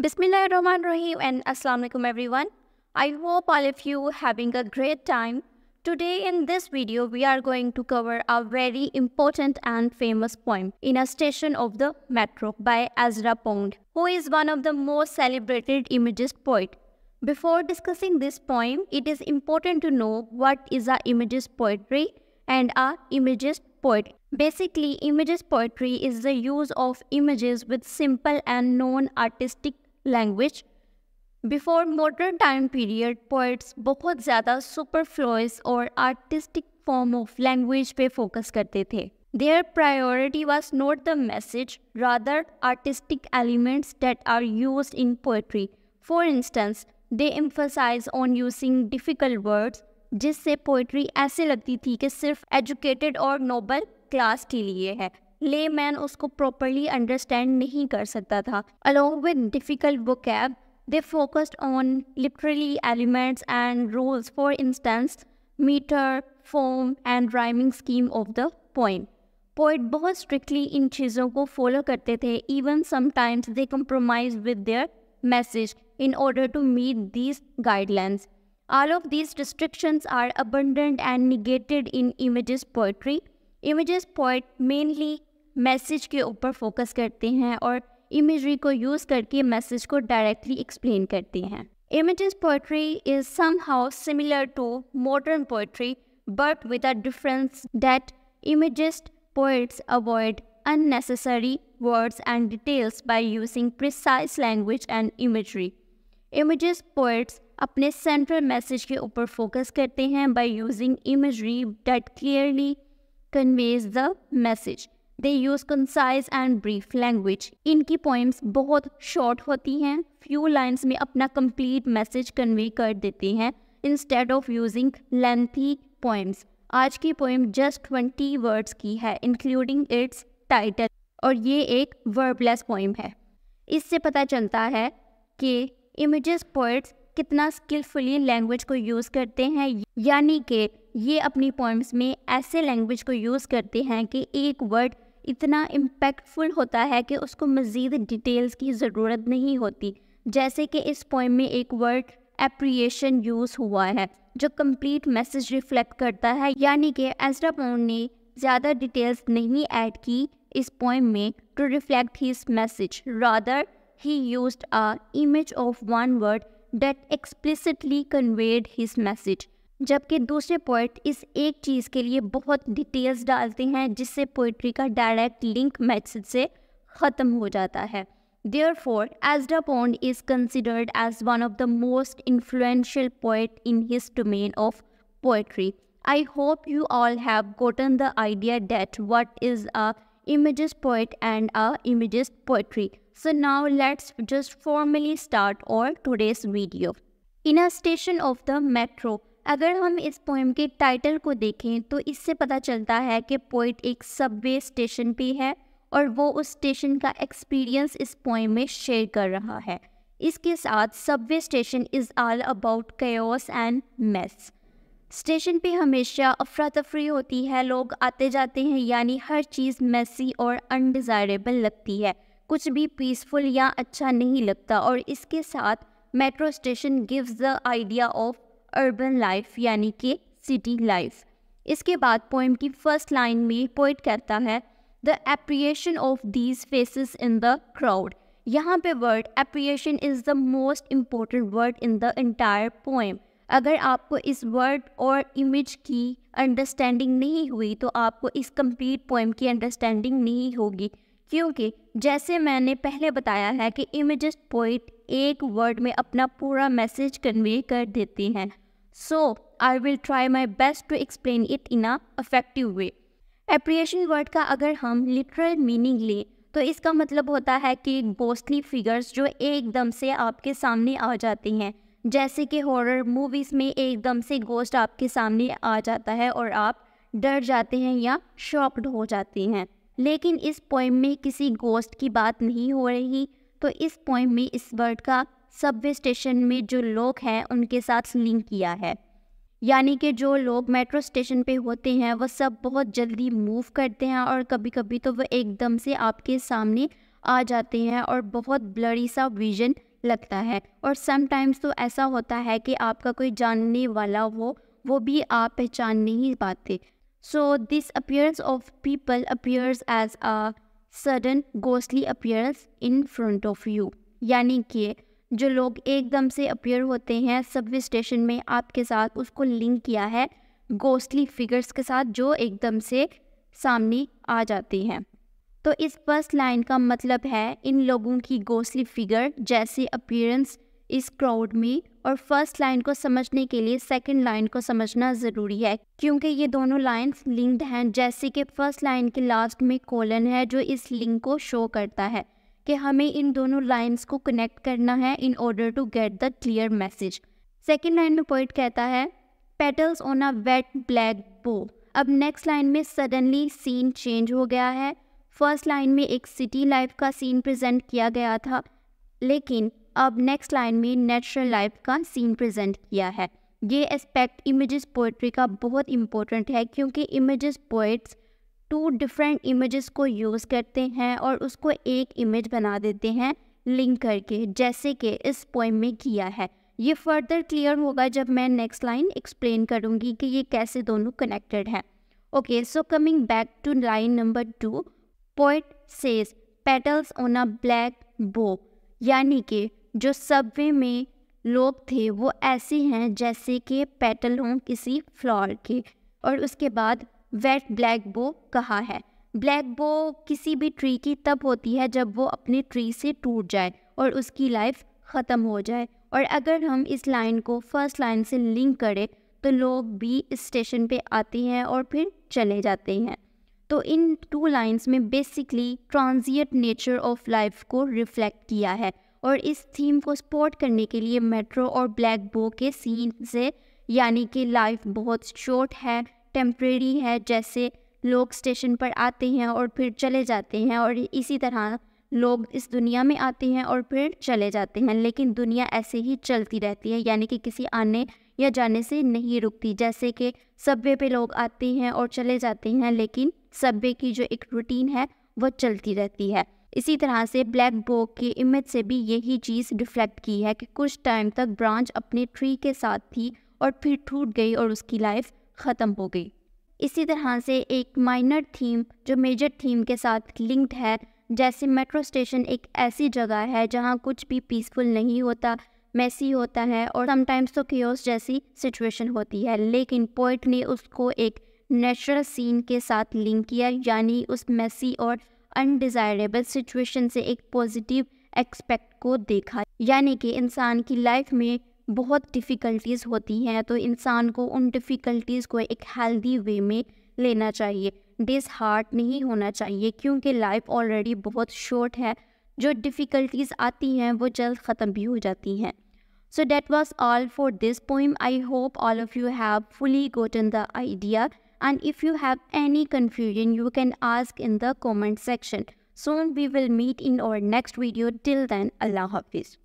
Bismillah Rahman Rahim and Assalamualaikum everyone. I hope all of you having a great time. Today in this video we are going to cover a very important and famous poem in a station of the metro by Ezra Pound who is one of the most celebrated imagist poet. Before discussing this poem it is important to know what is a imagist poetry and a imagist poet. Basically imagist poetry is the use of images with simple and non artistic language before modern time period poets बहुत ज़्यादा superfluous और artistic form of language पे focus करते थे their priority was not the message rather artistic elements that are used in poetry for instance they emphasize on using difficult words जिससे poetry ऐसे लगती थी कि सिर्फ एजुकेटेड और नोबल क्लास के लिए है ले मैन उसको प्रॉपरली अंडरस्टैंड नहीं कर सकता था along with difficult vocab they focused on literally elements and rules for instance meter form and rhyming scheme of the point poet बहुत स्ट्रिक्टली इन चीज़ों को फॉलो करते थे even sometimes they compromise with their message in order to meet these guidelines all of these restrictions are abundant and negated in image poetry image poet mainly message के ऊपर focus करते हैं और इमेजरी को use करके message को directly explain करते हैं image poetry is somehow similar to modern poetry but with a difference that image poets avoid unnecessary words and details by using precise language and imagery image poets अपने central message के ऊपर focus करते हैं by using imagery that clearly conveys the message they use concise and brief language इनकी poems बहुत short होती हैं few lines में अपना कंप्लीट मैसेज कन्वे कर देती हैं instead of using lengthy poems आज की पोइम जस्ट ट्वेंटी वर्ड्स की है इंक्लूडिंग इट्स टाइटल और ये एक वर्बलेस पोइम है इससे पता चलता है कि इमेजेस पोइट्स कितना स्किलफुली लैंग्वेज को यूज़ करते हैं यानी कि ये अपनी पोइम्स में ऐसे लैंग्वेज को यूज़ करते हैं कि एक वर्ड इतना इम्पैक्टफुल होता है कि उसको मज़ीद डिटेल्स की ज़रूरत नहीं होती जैसे कि इस पोइम में एक वर्ड एप्रिएशन यूज़ हुआ है जो कंप्लीट मैसेज रिफ्लेक्ट करता है यानी कि एजरा पोन ने ज़्यादा डिटेल्स नहीं ऐड की इस पोइम में to reflect his message rather he use a image of one word that explicitly conveyed his message जबकि दूसरे पोइट इस एक चीज़ के लिए बहुत डिटेल्स डालते हैं जिससे पोइट्री का डायरेक्ट लिंक मैथड से ख़त्म हो जाता है therefore Ezra Pound is considered as one of the most influential poet in his domain of poetry I hope you all have gotten the idea that what is a image poet and a images poetry so now let's just formally start our today's video in a station of the metro अगर हम इस poem के title को देखें तो इससे पता चलता है कि पोइट एक सबवे स्टेशन पे है और वो उस स्टेशन का एक्सपीरियंस इस पोएम में शेयर कर रहा है इसके साथ subway station is all about chaos and mess station पे हमेशा अफरा तफरी होती है लोग आते जाते हैं यानी हर चीज़ मैसी और अनडिज़ायरेबल लगती है कुछ भी पीसफुल या अच्छा नहीं लगता और इसके साथ metro station gives the idea of urban life यानी कि सिटी लाइफ इसके बाद पोइम की फर्स्ट लाइन में पोइट कहता है the apparition of these faces in the crowd यहाँ पे word apparition is the most important word in the entire poem अगर आपको इस वर्ड और इमेज की अंडरस्टैंडिंग नहीं हुई तो आपको इस कंप्लीट पोएम की अंडरस्टैंडिंग नहीं होगी क्योंकि जैसे मैंने पहले बताया है कि इमेज पोइट एक वर्ड में अपना पूरा मैसेज कन्वे कर देती हैं So, I will try my best to explain it in a effective way. Apparition word का अगर हम लिटरल मीनिंग लें तो इसका मतलब होता है कि गोस्टली फिगर्स जो एकदम से आपके सामने आ जाती हैं जैसे कि हॉरर मूवीज़ में एकदम से गोस्ट आपके सामने आ जाता है और आप डर जाते हैं या शॉक्ड हो जाते हैं लेकिन इस पोइम में किसी गोस्ट की बात नहीं हो रही तो इस पोइम में इस वर्ड का सबवे स्टेशन में जो लोग हैं उनके साथ लिंक किया है यानी कि जो लोग मेट्रो स्टेशन पे होते हैं वह सब बहुत जल्दी मूव करते हैं और कभी कभी तो वह एकदम से आपके सामने आ जाते हैं और बहुत ब्लरी सा विजन लगता है और समटाइम्स तो ऐसा होता है कि आपका कोई जानने वाला हो वो भी आप पहचान नहीं पाते so this appearance of people appears as a sudden ghostly appearance in front of you यानी कि जो लोग एकदम से अपियर होते हैं सबवे स्टेशन में आपके साथ उसको लिंक किया है गोस्टली फिगर्स के साथ जो एकदम से सामने आ जाती हैं तो इस फर्स्ट लाइन का मतलब है इन लोगों की गोस्टली फिगर जैसे अपीयरेंस इस क्राउड में और फर्स्ट लाइन को समझने के लिए सेकंड लाइन को समझना ज़रूरी है क्योंकि ये दोनों लाइंस लिंक्ड हैं जैसे कि फर्स्ट लाइन के लास्ट में कोलन है जो इस लिंक को शो करता है कि हमें इन दोनों लाइन्स को कनेक्ट करना है in order to get the clear message second line में पोइट कहता है petals on a wet black bough अब नेक्स्ट लाइन में सडनली सीन चेंज हो गया है फर्स्ट लाइन में एक सिटी लाइफ का सीन प्रेजेंट किया गया था लेकिन अब नेक्स्ट लाइन में नेचुरल लाइफ का सीन प्रेजेंट किया है ये एस्पेक्ट इमेजेस पोइट्री का बहुत इंपॉर्टेंट है क्योंकि images poets two different images को यूज़ करते हैं और उसको एक इमेज बना देते हैं लिंक करके जैसे कि इस पोइम में किया है ये फर्दर क्लियर होगा जब मैं नेक्स्ट लाइन एक्सप्लेन करूँगी कि ये कैसे दोनों कनेक्टेड है okay so coming back to line number two poet says petals on a black bough यानी कि जो सबवे में लोग थे वो ऐसे हैं जैसे कि पेटल हों किसी फ्लावर के और उसके बाद वेट ब्लैक बो कहा है ब्लैक बो किसी भी ट्री की तब होती है जब वो अपने ट्री से टूट जाए और उसकी लाइफ ख़त्म हो जाए और अगर हम इस लाइन को फर्स्ट लाइन से लिंक करें तो लोग भी स्टेशन पे आते हैं और फिर चले जाते हैं तो इन टू लाइंस में basically transient nature of life को रिफ्लेक्ट किया है और इस थीम को सपोर्ट करने के लिए मेट्रो और ब्लैक बो के सीन से यानी कि लाइफ बहुत शॉर्ट है टेम्प्रेरी है जैसे लोग स्टेशन पर आते हैं और फिर चले जाते हैं और इसी तरह लोग इस दुनिया में आते हैं और फिर चले जाते हैं लेकिन दुनिया ऐसे ही चलती रहती है यानी कि किसी आने या जाने से नहीं रुकती जैसे कि सब्वे पे लोग आते हैं और चले जाते हैं लेकिन सब्वे की जो एक रूटीन है वह चलती रहती है इसी तरह से ब्लैक बोक की इमेज से भी यही चीज़ रिफ्लेक्ट की है कि कुछ टाइम तक ब्रांच अपने ट्री के साथ थी और फिर टूट गई और उसकी लाइफ ख़त्म हो गई इसी तरह से एक माइनर थीम जो मेजर थीम के साथ लिंक्ड है जैसे मेट्रो स्टेशन एक ऐसी जगह है जहाँ कुछ भी पीसफुल नहीं होता मैसी होता है और समटाइम्स तो क्योस जैसी सिचुएशन होती है लेकिन पोइट ने उसको एक नेचुरल सीन के साथ लिंक किया यानी उस मैसी और अनडिज़ायरेबल सिचुएशन से एक पॉजिटिव एक्सपेक्ट को देखा यानी कि इंसान की लाइफ में बहुत डिफ़िकल्टीज़ होती हैं तो इंसान को उन डिफ़िकल्टीज़ को एक हेल्दी वे में लेना चाहिए डिस हार्ट नहीं होना चाहिए क्योंकि लाइफ ऑलरेडी बहुत शॉर्ट है जो डिफ़िकल्टीज़ आती हैं वो जल्द ख़त्म भी हो जाती हैं so that was all for this poem I hope all of you have fully gotten the idea and if you have any confusion you can ask in the comment section soon we will meet in our next video till then अल्लाह हाफिज़